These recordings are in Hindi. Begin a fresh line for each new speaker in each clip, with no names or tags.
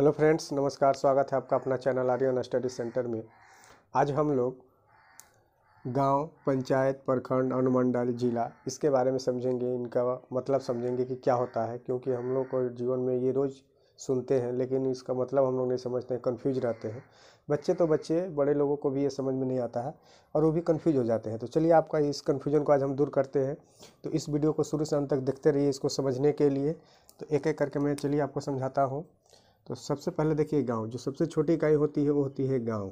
हेलो फ्रेंड्स नमस्कार स्वागत है आपका अपना चैनल आर्यन स्टडी सेंटर में आज हम लोग गांव पंचायत प्रखंड अनुमंडल जिला इसके बारे में समझेंगे इनका मतलब समझेंगे कि क्या होता है क्योंकि हम लोग को जीवन में ये रोज़ सुनते हैं लेकिन इसका मतलब हम लोग नहीं समझते हैं कन्फ्यूज रहते हैं बच्चे तो बच्चे बड़े लोगों को भी ये समझ में नहीं आता है और वो भी कन्फ्यूज हो जाते हैं तो चलिए आपका इस कन्फ्यूजन को आज हम दूर करते हैं तो इस वीडियो को शुरू से अंत तक देखते रहिए इसको समझने के लिए तो एक एक करके मैं चलिए आपको समझाता हूँ तो सबसे पहले देखिए गांव जो सबसे छोटी इकाई होती है वो होती है गांव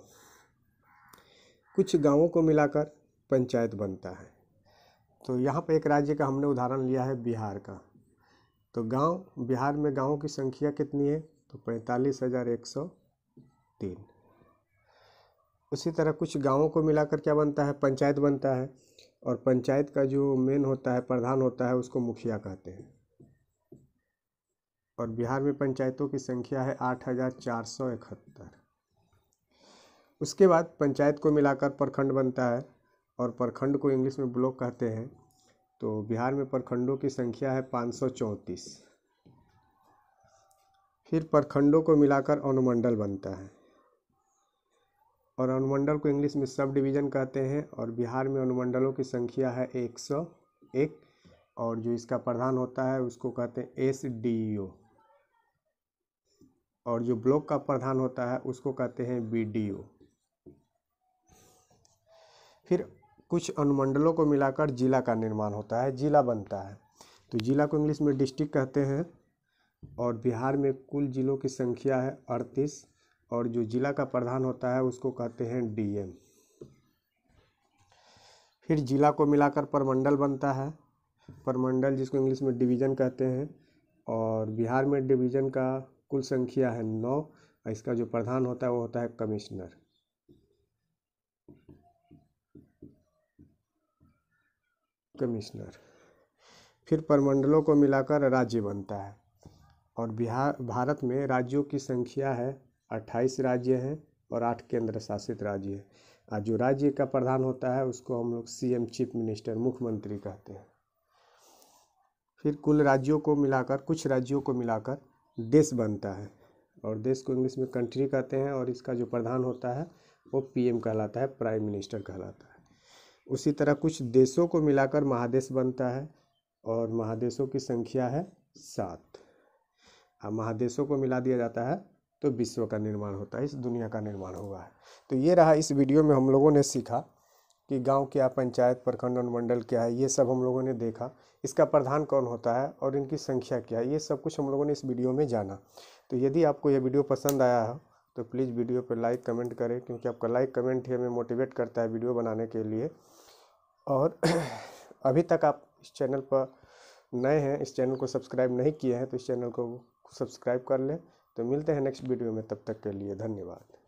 कुछ गांवों को मिलाकर पंचायत बनता है तो यहाँ पर एक राज्य का हमने उदाहरण लिया है बिहार का तो गांव बिहार में गांवों की संख्या कितनी है तो पैंतालीस हज़ार एक सौ तीन उसी तरह कुछ गांवों को मिलाकर क्या बनता है पंचायत बनता है और पंचायत का जो मेन होता है प्रधान होता है उसको मुखिया कहते हैं और बिहार में पंचायतों की संख्या है आठ हज़ार चार सौ इकहत्तर उसके बाद पंचायत को मिलाकर प्रखंड बनता है और प्रखंड को इंग्लिश में ब्लॉक कहते हैं तो बिहार में प्रखंडों की संख्या है पाँच सौ चौंतीस फिर प्रखंडों को मिलाकर अनुमंडल बनता है और अनुमंडल को इंग्लिश में सब डिवीज़न कहते हैं और बिहार में अनुमंडलों की संख्या है एक सौ एक और जो इसका प्रधान होता है उसको कहते हैं एस डी ओ और जो ब्लॉक का प्रधान होता है उसको कहते हैं बीडीओ फिर कुछ अनुमंडलों को मिलाकर जिला का निर्माण होता है जिला बनता है तो जिला को इंग्लिश में डिस्ट्रिक्ट कहते हैं और बिहार में कुल जिलों की संख्या है अड़तीस और जो जिला का प्रधान होता है उसको कहते हैं डीएम फिर जिला को मिलाकर परमंडल बनता है परमंडल जिसको इंग्लिश में डिवीज़न कहते हैं और बिहार में डिवीज़न का कुल संख्या है नौ और इसका जो प्रधान होता है वो होता है कमिश्नर कमिश्नर फिर परमंडलों को मिलाकर राज्य बनता है और बिहार भारत में राज्यों की संख्या है अट्ठाईस राज्य हैं और आठ केंद्र शासित राज्य हैं और जो राज्य का प्रधान होता है उसको हम लोग सीएम चीफ मिनिस्टर मुख्यमंत्री कहते हैं फिर कुल राज्यों को मिलाकर कुछ राज्यों को मिलाकर देश बनता है और देश को इंग्लिश में कंट्री कहते हैं और इसका जो प्रधान होता है वो पीएम कहलाता है प्राइम मिनिस्टर कहलाता है उसी तरह कुछ देशों को मिलाकर महादेश बनता है और महादेशों की संख्या है सात अब महादेशों को मिला दिया जाता है तो विश्व का निर्माण होता है इस दुनिया का निर्माण हुआ है तो ये रहा इस वीडियो में हम लोगों ने सीखा कि गांव क्या पंचायत प्रखंड और मंडल क्या है ये सब हम लोगों ने देखा इसका प्रधान कौन होता है और इनकी संख्या क्या है ये सब कुछ हम लोगों ने इस वीडियो में जाना तो यदि आपको यह वीडियो पसंद आया हो तो प्लीज़ वीडियो पर लाइक कमेंट करें क्योंकि आपका लाइक कमेंट ही हमें मोटिवेट करता है वीडियो बनाने के लिए और अभी तक आप इस चैनल पर नए हैं इस चैनल को सब्सक्राइब नहीं किए हैं तो इस चैनल को सब्सक्राइब कर लें तो मिलते हैं नेक्स्ट वीडियो में तब तक के लिए धन्यवाद